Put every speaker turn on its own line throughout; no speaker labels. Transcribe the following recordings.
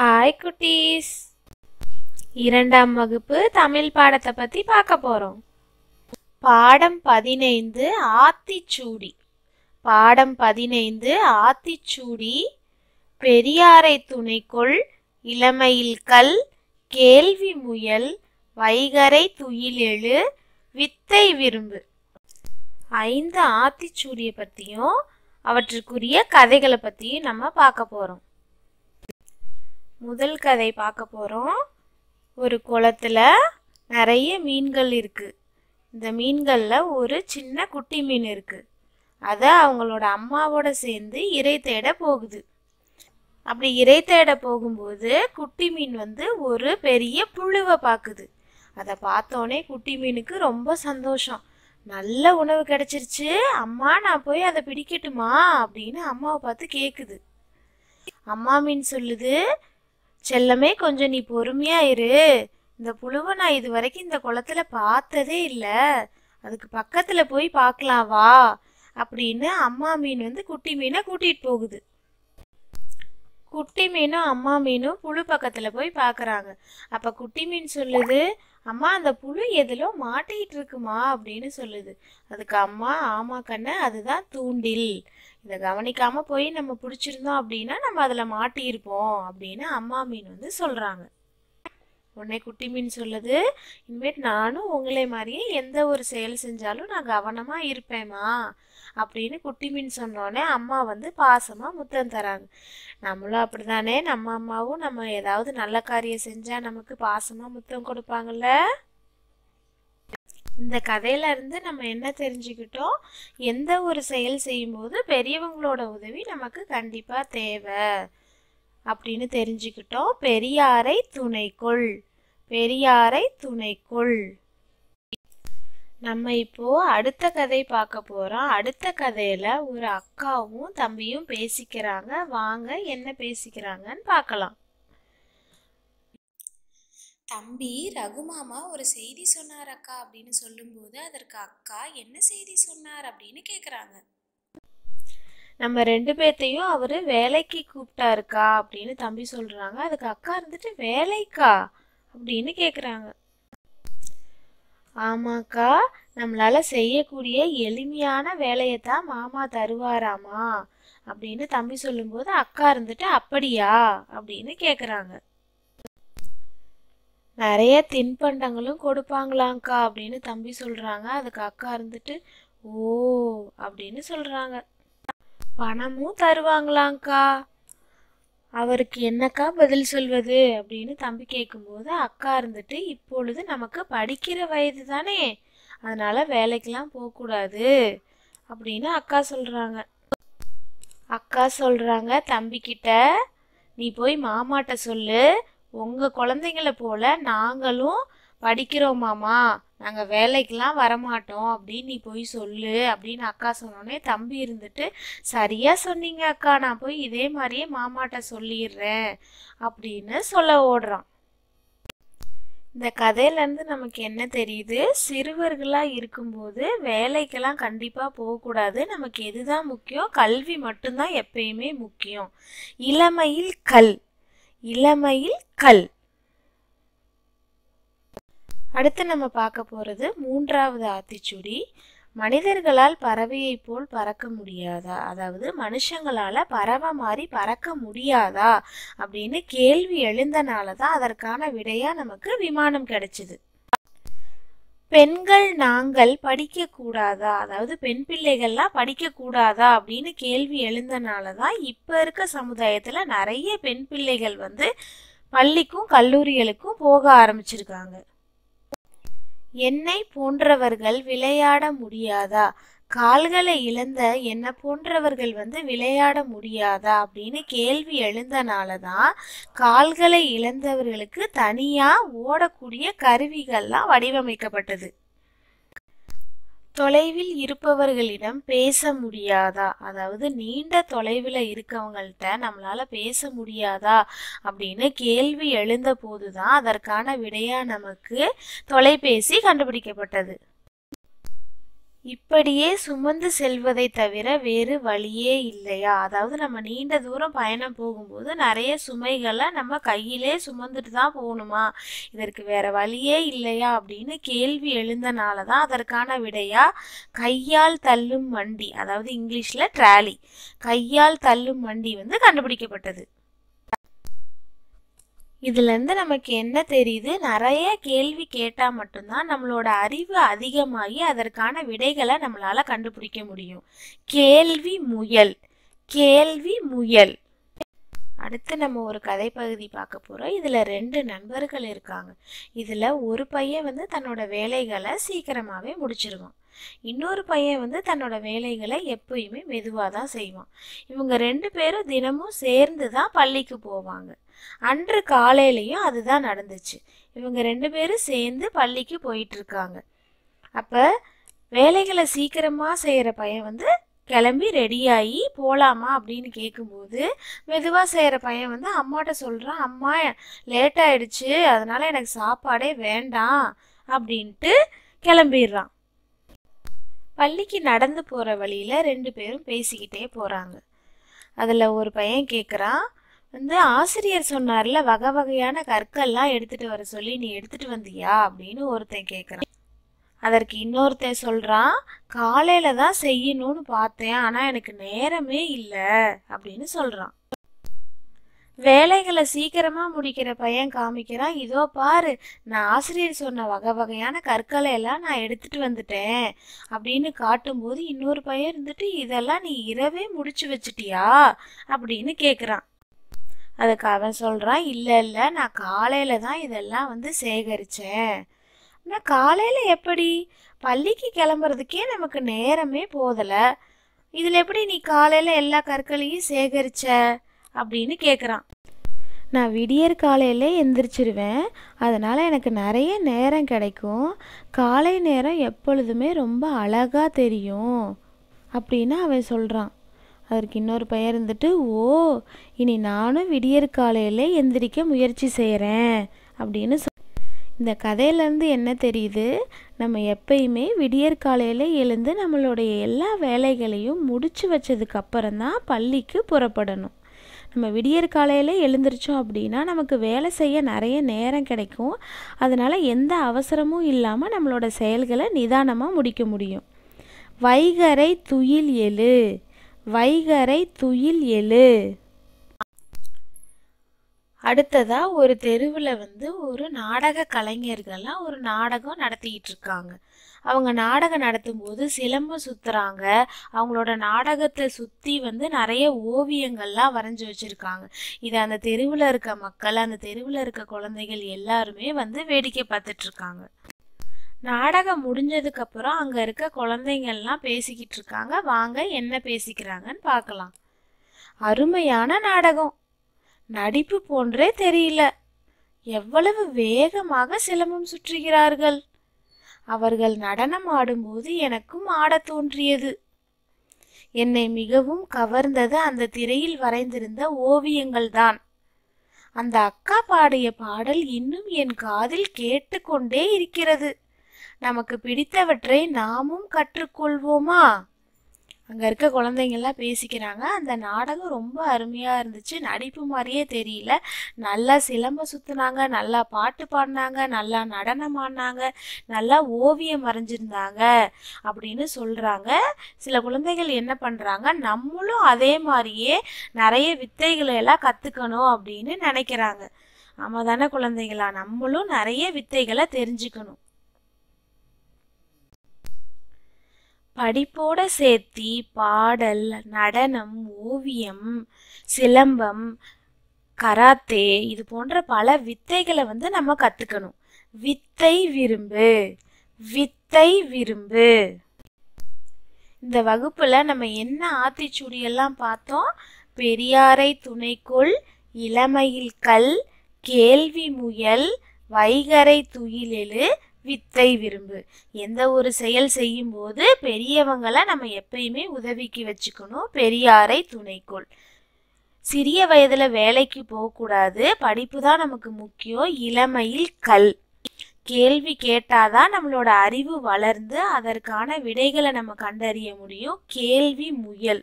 hi குட்டீஸ் இரண்டாம் வகுப்பு தமிழ் பாடத்தை பற்றி பார்க்க போகிறோம் பாடம் பதினைந்து ஆத்திச்சூடி பாடம் பதினைந்து ஆத்திச்சூடி பெரியாரை துணைக்குள் இளமையில் கல் கேள்வி முயல் வைகரை துயிலெழு வித்தை விரும்பு ஐந்து ஆத்திச்சூடியை பற்றியும் அவற்றுக்குரிய கதைகளை பற்றியும் நம்ம பார்க்க போகிறோம் முதல் கதை பார்க்க போகிறோம் ஒரு குளத்தில் நிறைய மீன்கள் இருக்குது இந்த மீன்களில் ஒரு சின்ன குட்டி மீன் இருக்குது அதை அவங்களோட அம்மாவோட சேர்ந்து இறை தேட போகுது அப்படி இறை தேட போகும்போது குட்டி மீன் வந்து ஒரு பெரிய புழுவை பார்க்குது அதை பார்த்தோன்னே குட்டி மீனுக்கு ரொம்ப சந்தோஷம் நல்ல உணவு கிடச்சிருச்சு அம்மா நான் போய் அதை பிடிக்கட்டுமா அப்படின்னு அம்மாவை பார்த்து கேட்குது அம்மா மீன் சொல்லுது செல்லமே கொஞ்சம் நீ பொறுமையா இரு இந்த புழுவை நான் இது வரைக்கும் இந்த குளத்துல பார்த்ததே இல்லை அதுக்கு பக்கத்துல போய் பார்க்கலாம் வா அப்படின்னு அம்மா மீன் வந்து குட்டி மீனை கூட்டிட்டு போகுது குட்டி மீனும் அம்மா மீனும் புழு பக்கத்துல போய் பாக்குறாங்க அப்ப குட்டி மீன் சொல்லுது அம்மா அந்த புழு எதுலோ மாட்டிட்டு இருக்குமா அப்படின்னு சொல்லுது அதுக்கு அம்மா ஆமா கண்ண அதுதான் தூண்டில் இதை கவனிக்காம போய் நம்ம பிடிச்சிருந்தோம் அப்படின்னா நம்ம அதில் மாட்டியிருப்போம் அப்படின்னு அம்மா மீன் வந்து சொல்கிறாங்க உடனே குட்டி மீன் சொல்லுது இனிமேட் நானும் உங்களே மாதிரியே எந்த ஒரு செயல் செஞ்சாலும் நான் கவனமாக இருப்பேம்மா அப்படின்னு குட்டி மீன் சொன்னோடனே அம்மா வந்து பாசமாக முத்தம் தராங்க நம்மளும் அப்படிதானே நம்ம அம்மாவும் நம்ம ஏதாவது நல்ல காரியம் செஞ்சால் நமக்கு பாசமாக முத்தம் கொடுப்பாங்கல்ல இந்த கதையிலேருந்து நம்ம என்ன தெரிஞ்சுக்கிட்டோம் எந்த ஒரு செயல் செய்யும்போது பெரியவங்களோட உதவி நமக்கு கண்டிப்பாக தேவை அப்படின்னு தெரிஞ்சுக்கிட்டோம் பெரியாரை துணைக்குள் பெரியாரை துணைக்குள் நம்ம இப்போ அடுத்த கதை பார்க்க போகிறோம் அடுத்த கதையில் ஒரு அக்காவும் தம்பியும் பேசிக்கிறாங்க வாங்க என்ன பேசிக்கிறாங்கன்னு பார்க்கலாம் தம்பி ரகுமாமா ஒரு செய்தி சொன்னார் அக்கா அப்படின்னு சொல்லும்போது அதற்கு அக்கா என்ன செய்தி சொன்னார் அப்படின்னு கேட்குறாங்க நம்ம ரெண்டு பேர்த்தையும் அவர் வேலைக்கு கூப்பிட்டாருக்கா அப்படின்னு தம்பி சொல்கிறாங்க அதுக்கு அக்கா இருந்துட்டு வேலைக்கா அப்படின்னு கேட்குறாங்க ஆமாக்கா நம்மளால் செய்யக்கூடிய எளிமையான வேலையை தான் மாமா தருவாராமா அப்படின்னு தம்பி சொல்லும்போது அக்கா இருந்துட்டு அப்படியா அப்படின்னு கேட்குறாங்க நிறைய தின்பண்டங்களும் கொடுப்பாங்களாங்க்கா அப்படின்னு தம்பி சொல்கிறாங்க அதுக்கு அக்கா இருந்துட்டு ஓ அப்படின்னு சொல்கிறாங்க பணமும் தருவாங்களாங்க்கா அவருக்கு என்னக்கா பதில் சொல்வது அப்படின்னு தம்பி கேட்கும்போது அக்கா இருந்துட்டு இப்பொழுது நமக்கு படிக்கிற வயது தானே அதனால் வேலைக்கெலாம் போகக்கூடாது அப்படின்னு அக்கா சொல்கிறாங்க அக்கா சொல்கிறாங்க தம்பிக்கிட்ட நீ போய் மாமாட்ட சொல்லு உங்கள் குழந்தைங்கள போல் நாங்களும் படிக்கிறோம் மாமா நாங்கள் வேலைக்கெலாம் வரமாட்டோம் அப்படின்னு நீ போய் சொல்லு அப்படின்னு அக்கா சொன்னோடனே தம்பி இருந்துட்டு சரியாக சொன்னீங்க அக்கா நான் போய் இதே மாதிரியே மாமாட்ட சொல்லிடுறேன் அப்படின்னு சொல்ல ஓடுறான் இந்த கதையிலேருந்து நமக்கு என்ன தெரியுது சிறுவர்களாக இருக்கும்போது வேலைக்கெல்லாம் கண்டிப்பாக போகக்கூடாது நமக்கு எதுதான் முக்கியம் கல்வி மட்டும்தான் எப்பயுமே முக்கியம் இளமையில் கல் இளமையில் கல் அடுத்து நம்ம பார்க்க போகிறது மூன்றாவது ஆத்திச்சுடி மனிதர்களால் பறவையை போல் பறக்க முடியாதா அதாவது மனுஷங்களால் பறவை மாதிரி பறக்க முடியாதா அப்படின்னு கேள்வி எழுந்தனால தான் அதற்கான விடையாக நமக்கு விமானம் கிடைச்சிது பெண்கள் நாங்கள் படிக்கக்கூடாதா அதாவது பெண் பிள்ளைகள்லாம் படிக்கக்கூடாதா அப்படின்னு கேள்வி எழுந்தனால தான் இப்போ இருக்க சமுதாயத்தில் நிறைய பெண் பிள்ளைகள் வந்து பள்ளிக்கும் கல்லூரிகளுக்கும் போக ஆரம்பிச்சிருக்காங்க என்னை போன்றவர்கள் விளையாட முடியாதா கால்களை இழந்த என்ன போன்றவர்கள் வந்து விளையாட முடியாதா அப்படின்னு கேள்வி எழுந்தனால தான் கால்களை இழந்தவர்களுக்கு தனியாக ஓடக்கூடிய கருவிகள்லாம் வடிவமைக்கப்பட்டது தொலைவில் இருப்பவர்களிடம் பேச முடியாதா அதாவது நீண்ட தொலைவில் இருக்கவங்கள்ட்ட நம்மளால் பேச முடியாதா அப்படின்னு கேள்வி எழுந்த போது தான் அதற்கான விடையாக நமக்கு தொலைபேசி கண்டுபிடிக்கப்பட்டது இப்படியே சுமந்து செல்வதை தவிர வேறு வழியே இல்லையா அதாவது நம்ம நீண்ட தூரம் பயணம் போகும்போது நிறைய சுமைகளை நம்ம கையிலே சுமந்துட்டு தான் போகணுமா இதற்கு வேற வழியே இல்லையா அப்படின்னு கேள்வி எழுந்தனால தான் அதற்கான விடையா கையால் தள்ளும் வண்டி அதாவது இங்கிலீஷில் ட்ராலி கையால் தள்ளும் வண்டி வந்து கண்டுபிடிக்கப்பட்டது இதுலேருந்து நமக்கு என்ன தெரியுது நிறைய கேள்வி கேட்டால் மட்டும்தான் நம்மளோட அறிவு அதிகமாகி அதற்கான விடைகளை நம்மளால் கண்டுபிடிக்க முடியும் கேள்வி முயல் கேள்வி முயல் அடுத்து நம்ம ஒரு கதை பகுதி பார்க்க போகிறோம் இதில் ரெண்டு நண்பர்கள் இருக்காங்க இதில் ஒரு பையன் வந்து தன்னோட வேலைகளை சீக்கிரமாகவே முடிச்சிருவான் இன்னொரு பையன் வந்து தன்னோட வேலைகளை எப்பயுமே மெதுவாக தான் செய்வான் இவங்க ரெண்டு பேரும் தினமும் சேர்ந்து தான் பள்ளிக்கு போவாங்க அன்று காலையிலையும் அதுதான் நடந்துச்சு இவங்க ரெண்டு பேரும் சேர்ந்து பள்ளிக்கு போயிட்டுருக்காங்க அப்போ வேலைகளை சீக்கிரமாக செய்கிற பையன் வந்து கிளம்பி ரெடியாகி போகலாமா அப்படின்னு கேட்கும்போது மெதுவாக செய்கிற பையன் வந்து அம்மாட்ட சொல்கிறான் அம்மா லேட் ஆயிடுச்சு அதனால் எனக்கு சாப்பாடே வேண்டாம் அப்படின்ட்டு கிளம்பிடுறான் பள்ளிக்கு நடந்து போகிற வழியில் ரெண்டு பேரும் பேசிக்கிட்டே போகிறாங்க அதில் ஒரு பையன் கேட்குறான் வந்து ஆசிரியர் சொன்னார்ல வகை வகையான கற்கள்லாம் எடுத்துட்டு வர சொல்லி நீ எடுத்துட்டு வந்தியா அப்படின்னு ஒருத்தன் கேட்குறான் அதற்கு இன்னொருத்தன் சொல்கிறான் காலையில தான் செய்யணும்னு பார்த்தேன் ஆனால் எனக்கு நேரமே இல்லை அப்படின்னு சொல்கிறான் வேலைகளை சீக்கிரமாக முடிக்கிற பையன் காமிக்கிறான் இதோ பாரு நான் ஆசிரியர் சொன்ன வகை வகையான கற்களை எல்லாம் நான் எடுத்துட்டு வந்துட்டேன் அப்படின்னு காட்டும்போது இன்னொரு பையன் இருந்துட்டு இதெல்லாம் நீ இரவே முடிச்சு வச்சிட்டியா அப்படின்னு கேட்குறான் அதுக்கு அவன் சொல்கிறான் இல்லை இல்லை நான் காலையில் தான் இதெல்லாம் வந்து சேகரித்தேன் ஆனால் காலையில் எப்படி பள்ளிக்கு கிளம்புறதுக்கே நமக்கு நேரமே போதலை இதில் எப்படி நீ காலையில் எல்லா கற்களையும் சேகரித்த அப்படின்னு கேட்குறான் நான் விடியற் காலையில் எந்திரிச்சிருவேன் அதனால் எனக்கு நிறைய நேரம் கிடைக்கும் காலை நேரம் எப்பொழுதுமே ரொம்ப அழகாக தெரியும் அப்படின்னு அவன் சொல்கிறான் அதற்கு இன்னொரு பெயர் இருந்துட்டு ஓ இனி நானும் விடியற் காலையில் எந்திரிக்க முயற்சி செய்கிறேன் அப்படின்னு சொல் இந்த கதையிலேருந்து என்ன தெரியுது நம்ம எப்பயுமே விடியற் காலையில் எழுந்து நம்மளுடைய எல்லா வேலைகளையும் முடித்து வச்சதுக்கு அப்புறம் தான் பள்ளிக்கு புறப்படணும் நம்ம விடியற் காலையில் எழுந்திரிச்சோம் அப்படின்னா நமக்கு வேலை செய்ய நிறைய நேரம் கிடைக்கும் அதனால் எந்த அவசரமும் இல்லாமல் நம்மளோட செயல்களை நிதானமாக முடிக்க முடியும் வைகரை துயில் எழு வைகரை துயில் எழு அடுத்ததா ஒரு தெருவில் வந்து ஒரு நாடக கலைஞர்கள்லாம் ஒரு நாடகம் நடத்திக்கிட்டு இருக்காங்க அவங்க நாடகம் நடத்தும் போது சிலம்பம் சுற்றுறாங்க அவங்களோட நாடகத்தை சுற்றி வந்து நிறைய ஓவியங்கள்லாம் வரைஞ்சி வச்சுருக்காங்க இதை அந்த தெருவில் இருக்க மக்கள் அந்த தெருவில் இருக்க குழந்தைகள் எல்லாருமே வந்து வேடிக்கை பார்த்துட்ருக்காங்க நாடகம் முடிஞ்சதுக்கப்புறம் அங்கே இருக்க குழந்தைங்கள்லாம் பேசிக்கிட்டு இருக்காங்க வாங்க என்ன பேசிக்கிறாங்கன்னு பார்க்கலாம் அருமையான நாடகம் நடிப்பு போன்றே தெரியல எவ்வளவு வேகமாக சிலம்பம் சுற்றுகிறார்கள் அவர்கள் நடனம் ஆடும்போது எனக்கும் ஆடத் தோன்றியது என்னை மிகவும் கவர்ந்தது அந்த திரையில் வரைந்திருந்த ஓவியங்கள்தான் அந்த அக்கா பாடிய பாடல் இன்னும் என் காதில் கேட்டுக்கொண்டே இருக்கிறது நமக்கு பிடித்தவற்றை நாமும் கற்றுக்கொள்வோமா அங்கே இருக்க குழந்தைங்கள்லாம் பேசிக்கிறாங்க அந்த நாடகம் ரொம்ப அருமையாக இருந்துச்சு நடிப்பு மாதிரியே தெரியல நல்லா சிலம்ப சுற்றுனாங்க நல்லா பாட்டு பாடினாங்க நல்லா நடனம் ஆடினாங்க நல்லா ஓவியம் வரைஞ்சிருந்தாங்க அப்படின்னு சொல்கிறாங்க சில குழந்தைகள் என்ன பண்ணுறாங்க நம்மளும் அதே மாதிரியே நிறைய வித்தைகளை எல்லாம் கற்றுக்கணும் அப்படின்னு நினைக்கிறாங்க ஆமாம் தானே குழந்தைங்களா நம்மளும் நிறைய வித்தைகளை தெரிஞ்சுக்கணும் படிப்போட சேர்த்தி பாடல் நடனம் ஓவியம் சிலம்பம் கராத்தே இது போன்ற பல வித்தைகளை வந்து நம்ம கற்றுக்கணும் வித்தை விரும்பு வித்தை விரும்பு இந்த வகுப்பில் நம்ம என்ன ஆத்திச்சூடியெல்லாம் பார்த்தோம் பெரியாரை துணைக்குள் இளமையில் கல் கேள்வி முயல் வைகரை துயிலெழு வித்தை விரும்பு எந்த ஒரு செயல் செய்யும் போது பெரியவங்களை நம்ம எப்பயுமே உதவிக்கு வச்சுக்கணும் பெரியாரை துணைக்கோள் சிறிய வயதில் வேலைக்கு போகக்கூடாது படிப்பு தான் நமக்கு முக்கியம் இளமையில் கல் கேள்வி கேட்டாதான் நம்மளோட அறிவு வளர்ந்து அதற்கான விடைகளை நம்ம கண்டறிய முடியும் கேள்வி முயல்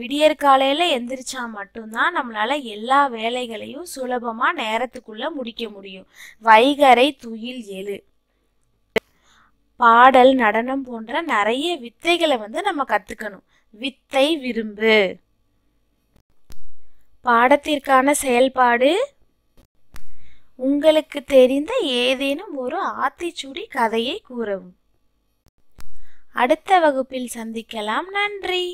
விடியற் காலையில் எந்திரிச்சா மட்டும்தான் நம்மளால் எல்லா வேலைகளையும் சுலபமாக நேரத்துக்குள்ளே முடிக்க முடியும் வைகரை துயில் எழு பாடல் நடனம் போன்ற நிறைய வித்தைகளை வந்து நம்ம கற்றுக்கணும் வித்தை விரும்பு பாடத்திற்கான செயல்பாடு உங்களுக்கு தெரிந்த ஏதேனும் ஒரு ஆத்திச்சூடி கதையை கூறவும் அடுத்த வகுப்பில் சந்திக்கலாம் நன்றி